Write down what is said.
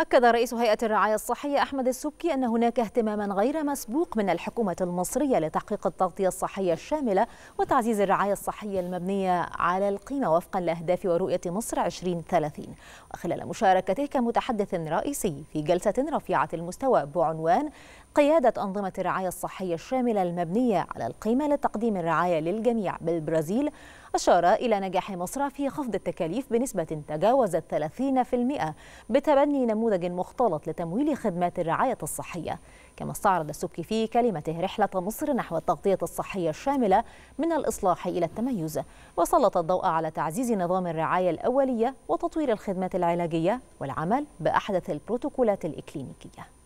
أكد رئيس هيئة الرعاية الصحية أحمد السبكي أن هناك اهتماما غير مسبوق من الحكومة المصرية لتحقيق التغطية الصحية الشاملة وتعزيز الرعاية الصحية المبنية على القيمة وفقا لأهداف ورؤية مصر 2030 وخلال مشاركته كمتحدث رئيسي في جلسة رفيعة المستوى بعنوان قيادة أنظمة الرعاية الصحية الشاملة المبنية على القيمة لتقديم الرعاية للجميع بالبرازيل أشار إلى نجاح مصر في خفض التكاليف بنسبة تجاوزت 30% بتبني نموذج مختلط لتمويل خدمات الرعاية الصحية كما استعرض السبكي في كلمته رحلة مصر نحو التغطية الصحية الشاملة من الإصلاح إلى التميز وسلط الضوء على تعزيز نظام الرعاية الأولية وتطوير الخدمات العلاجية والعمل بأحدث البروتوكولات الإكلينيكية